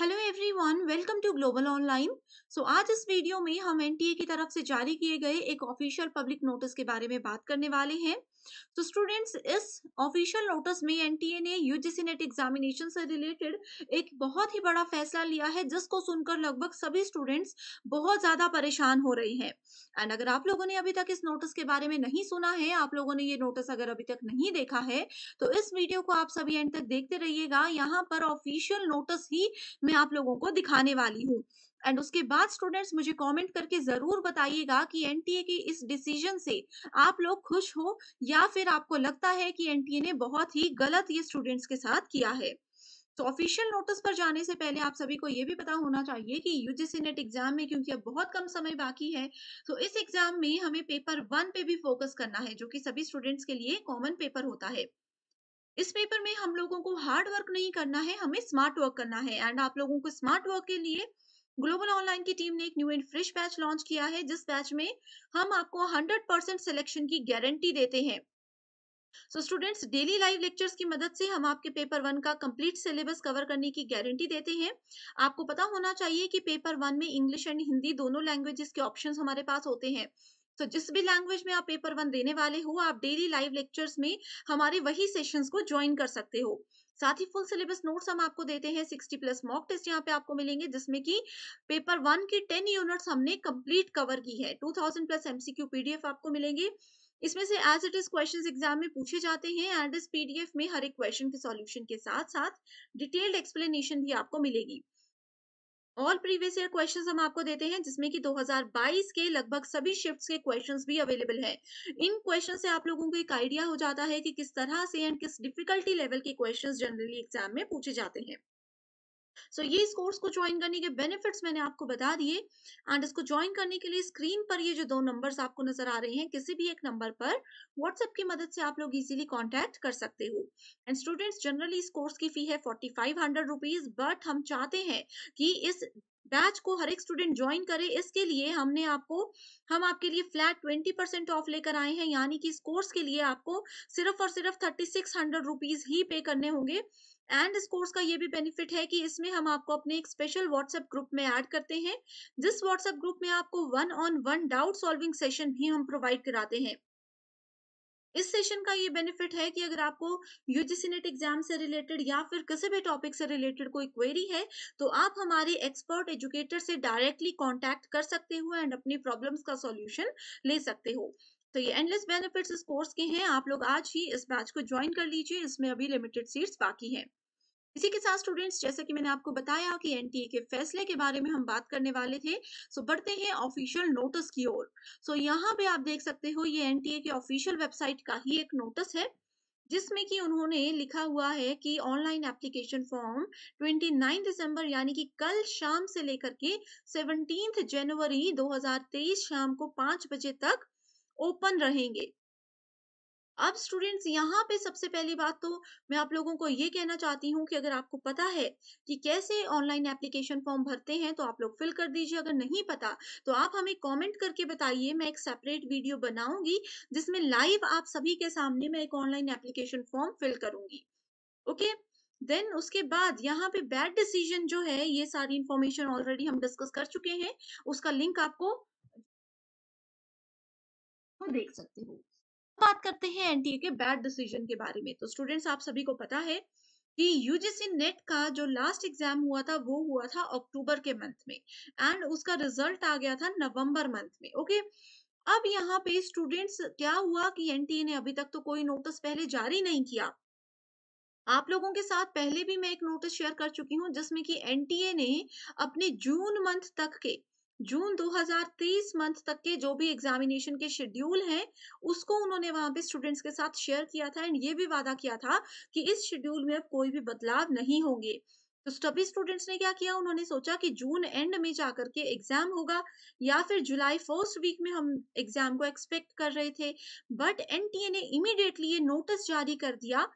hello everyone welcome to global online so आज इस video में हम एनटीए की तरफ से जारी किए गए एक ऑफिशियल पब्लिक नोटिस के बारे में बात करने वाले हैं तो स्टूडेंट्स इस ऑफिशियल नोटिस में एनटीए ने यूजीसी नेट एग्जामिनेशन से रिलेटेड एक बहुत ही बड़ा फैसला लिया है जिसको सुनकर लगभग सभी स्टूडेंट्स बहुत ज्यादा परेशान हो रही हैं एंड अगर आप लोगों ने अभी तक इस नोटिस के बारे में नहीं सुना है आप लोगों ने ये नोटिस अगर अभी तक नहीं देखा है तो इस वीडियो को आप सभी एंड तक देखते रहिएगा यहाँ पर ऑफिशियल नोटिस ही मैं आप लोगों को दिखाने वाली हूँ एंड उसके बाद स्टूडेंट्स मुझे कमेंट करके जरूर बताइएगा कि एनटीए की इस डिसीजन से आप लोग खुश हो या फिर आपको लगता है कि एनटीए ने बहुत ही गलत ये स्टूडेंट्स के साथ किया है तो ऑफिशियल नोटिस पर जाने से पहले आप सभी को ये भी पता होना चाहिए कि यूजीसी नेट एग्जाम में क्योंकि अब बहुत कम समय बाकी है तो इस एग्जाम में हमें पेपर वन पे भी फोकस करना है जो कि सभी स्टूडेंट्स के लिए कॉमन पेपर होता है इस पेपर में हम लोगों को हार्ड वर्क नहीं करना है हमें स्मार्ट वर्क करना है एंड आप लोगों को स्मार्ट वर्क के लिए ग्लोबल ऑनलाइन की टीम ने एक new and fresh batch launch किया है जिस बैच में हम आपको 100 परसेंट सिलेक्शन की गारंटी देते हैं so students daily live lectures की मदद से हम आपके पेपर वन का कंप्लीट सिलेबस कवर करने की गारंटी देते हैं आपको पता होना चाहिए कि पेपर वन में इंग्लिश एंड हिंदी दोनों लैंग्वेजेस के ऑप्शंस हमारे पास होते हैं तो जिस भी लैंग्वेज में आप पेपर वन देने वाले हो आप डेली लाइव लेक्चर्स में हमारे वही सेशंस को ज्वाइन कर सकते हो साथ ही फुल सिलेबस नोट्स हम आपको देते हैं 60 प्लस मॉक टेस्ट यहाँ पे आपको मिलेंगे जिसमें कि पेपर वन की 10 यूनिट्स हमने कंप्लीट कवर की है 2000 प्लस एमसीक्यू पीडीएफ आपको मिलेंगे इसमें से as it is questions exam में पूछे जाते हैं एंड इस पीडीएफ में हर एक क्वेश्चन के सॉल्यूशन के साथ साथ डिटेल्ड एक्सप्लेनेशन भी आपको मिलेगी ऑल प्रीवियस ईयर क्वेश्चंस हम आपको देते हैं जिसमें कि 2022 के लगभग सभी शिफ्ट्स के क्वेश्चंस भी अवेलेबल हैं इन क्वेश्चन से आप लोगों को एक आइडिया हो जाता है कि किस तरह से एंड किस डिफिकल्टी लेवल के क्वेश्चंस जनरली एग्जाम में पूछे जाते हैं सो so, ये इस कोर्स को ज्वाइन करने के बेनिफिट्स मैंने आपको बता दिए एंड इसको ज्वाइन करने के लिए स्क्रीन पर ये जो दो नंबर्स आपको नजर आ रहे हैं किसी भी एक नंबर पर व्हाट्सएप की मदद से आप लोग इजीली कांटेक्ट कर सकते हो एंड स्टूडेंट्स जनरली इस कोर्स की फी है forty five hundred rupees but हम चाहते हैं कि इस बैच को हर एक स्टूडेंट ज्वाइन करे इसके लिए हमने आपको हम आपके लिए फ्लैट ट्वेंटी परसेंट ऑफ लेकर आए हैं यानी कि इस कोर्स के लिए आपको सिर्फ और सिर्फ थर्टी सिक्स हंड्रेड रुपीज ही पे करने होंगे एंड इस कोर्स का ये भी बेनिफिट है कि इसमें हम आपको अपने एक स्पेशल व्हाट्सएप ग्रुप में ऐड करते हैं जिस व्हाट्सएप ग्रुप में आपको one on one doubt solving session भी हम प्रोवाइड कराते हैं इस सेशन का ये बेनिफिट है कि अगर आपको यूजीसी नेट एग्जाम से रिलेटेड या फिर किसी भी टॉपिक से रिलेटेड कोई क्वेरी है तो आप हमारे एक्सपर्ट एजुकेटर से डायरेक्टली कांटेक्ट कर सकते हो एंड अपनी प्रॉब्लम्स का सॉल्यूशन ले सकते हो तो ये एंडलेस बेनिफिट्स इस कोर्स के हैं आप लोग आज ही इस बैच को ज्वाइन कर लीजिए इसमें अभी लिमिटेड सीट्स बाकी हैं इसी के साथ स्टूडेंट्स जैसा कि मैंने आपको बताया कि एनटीए e के फैसले के बारे में हम बात करने वाले थे सो बढ़ते हैं ऑफिशियल नोटिस की ओर सो यहाँ पे आप देख सकते हो ये एनटीए e के ऑफिशियल वेबसाइट का ही एक नोटिस है जिसमें कि उन्होंने लिखा हुआ है कि ऑनलाइन एप्लीकेशन फॉर्म 29 दिसंबर यानी कि कल शाम से लेकर के 17 जनवरी 2023 शाम को 5 बजे तक ओपन रहेंगे अब स्टूडेंट्स यहाँ पे सबसे पहली बात तो मैं आप लोगों को ये कहना चाहती हूँ कि अगर आपको पता है कि कैसे ऑनलाइन एप्लीकेशन फॉर्म भरते हैं तो आप लोग फिल कर दीजिए अगर नहीं पता तो आप हमें कॉमेंट करके बताइए मैं एक सेपरेट वीडियो बनाऊंगी जिसमें लाइव आप सभी के सामने मैं एक ऑनलाइन एप्लीकेशन फॉर्म फिल करूंगी ओके देन उसके बाद यहाँ पे बैड डिसीजन जो है ये सारी इंफॉर्मेशन ऑलरेडी हम डिस्कस कर चुके हैं उसका लिंक आपको देख सकते हो बात करते हैं एनटीए के बैड डिसीजन के बारे में तो स्टूडेंट्स आप सभी को पता है कि यूजीसी नेट e का जो लास्ट एग्जाम हुआ था वो हुआ था अक्टूबर के मंथ में एंड उसका रिजल्ट आ गया था नवंबर मंथ में ओके अब यहाँ पे स्टूडेंट्स क्या हुआ कि एनटीए ने अभी तक तो कोई नोटिस पहले जारी नहीं किया आप लोगों के साथ पहले भी मैं एक नोटिस शेयर कर चुकी हूँ जिसमें कि एनटीए ने अपने जून मंथ तक के जून 2023 मंथ तक के जो भी एग्जामिनेशन के शेड्यूल हैं उसको उन्होंने वहां पे स्टूडेंट्स के साथ शेयर किया था एंड ये भी वादा किया था कि इस शेड्यूल में अब कोई भी बदलाव नहीं होंगे तो सभी स्टूडेंट्स ने क्या किया उन्होंने सोचा कि जून एंड में जाकर के एग्जाम होगा या फिर जुलाई फर्स्ट वीक में हम एग्जाम को एक्सपेक्ट कर रहे थे बट एन ने इमीडिएटली ये नोटिस जारी कर दिया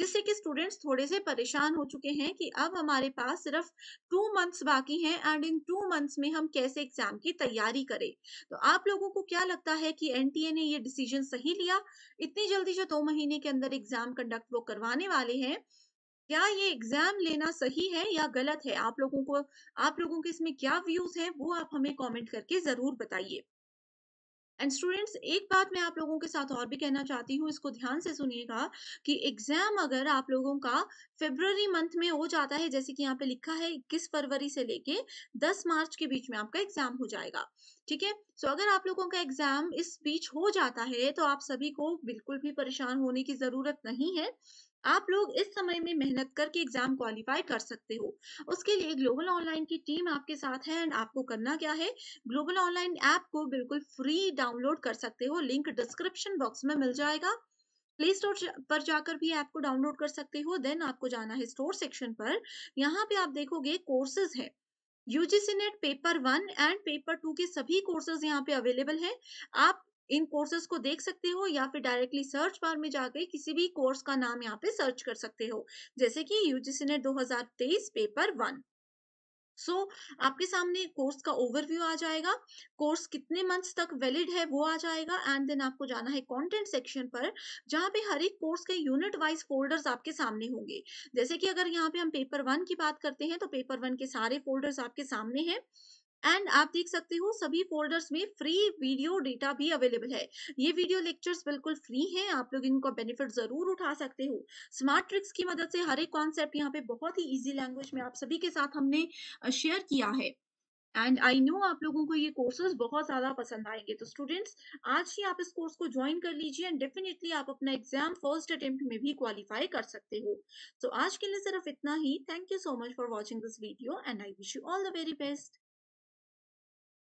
जिससे कि स्टूडेंट्स थोड़े से परेशान हो चुके हैं कि अब हमारे पास सिर्फ टू मंथ्स बाकी हैं एंड इन टू मंथ्स में हम कैसे एग्जाम की तैयारी करें तो आप लोगों को क्या लगता है कि एनटीए ने ये डिसीजन सही लिया इतनी जल्दी जो दो महीने के अंदर एग्जाम कंडक्ट वो करवाने वाले हैं क्या ये एग्जाम लेना सही है या गलत है आप लोगों को आप लोगों के इसमें क्या व्यूज हैं वो आप हमें कमेंट करके जरूर बताइए एंड स्टूडेंट्स एक बात मैं आप लोगों के साथ और भी कहना चाहती हूँ इसको ध्यान से सुनिएगा कि एग्जाम अगर आप लोगों का फेब्रवरी मंथ में हो जाता है जैसे कि यहाँ पे लिखा है इक्कीस फरवरी से लेके 10 मार्च के बीच में आपका एग्जाम हो जाएगा ठीक है सो अगर आप लोगों का एग्जाम इस बीच हो जाता है तो आप सभी को बिल्कुल भी परेशान होने की जरूरत नहीं है आप लोग इस समय में मेहनत करके एग्जाम क्वालिफाई कर सकते हो उसके लिए ग्लोबल ऑनलाइन की टीम आपके साथ है एंड आपको करना क्या है ग्लोबल ऑनलाइन ऐप को बिल्कुल फ्री डाउनलोड कर सकते हो लिंक डिस्क्रिप्शन बॉक्स में मिल जाएगा प्ले स्टोर पर जाकर भी ऐप को डाउनलोड कर सकते हो देन आपको जाना है स्टोर सेक्शन पर यहाँ पे आप देखोगे कोर्सेज है UGC NET paper one and paper two के सभी कोर्सेज यहाँ पे अवेलेबल है आप इन कोर्सेज को देख सकते हो या फिर डायरेक्टली सर्च बार में जाकर किसी भी कोर्स का नाम यहाँ पे सर्च कर सकते हो जैसे कि यूजीसी ने 2023 पेपर वन सो so, आपके सामने कोर्स का ओवरव्यू आ जाएगा कोर्स कितने मंथ्स तक वैलिड है वो आ जाएगा एंड देन आपको जाना है कंटेंट सेक्शन पर जहाँ पे हर एक कोर्स के यूनिट वाइज फोल्डर्स आपके सामने होंगे जैसे कि अगर यहाँ पे हम पेपर वन की बात करते हैं तो पेपर वन के सारे फोल्डर्स आपके सामने हैं एंड आप देख सकते हो सभी फोल्डर्स में फ्री वीडियो डेटा भी अवेलेबल है ये वीडियो लेक्चर्स बिल्कुल फ्री हैं आप लोग इनका बेनिफिट जरूर उठा सकते हो स्मार्ट ट्रिक्स की मदद से हर एक कॉन्सेप्ट यहाँ पे बहुत ही ईजी लैंग्वेज में आप सभी के साथ हमने शेयर किया है एंड आई नो आप लोगों को ये कोर्सेज बहुत ज्यादा पसंद आएंगे तो स्टूडेंट्स आज ही आप इस कोर्स को ज्वाइन कर लीजिए एंड डेफिनेटली आप अपना एग्जाम फर्स्ट अटेम्प्ट में भी क्वालिफाई कर सकते हो तो so, आज के लिए सिर्फ इतना ही thank you so much for watching this video and I wish you all the very best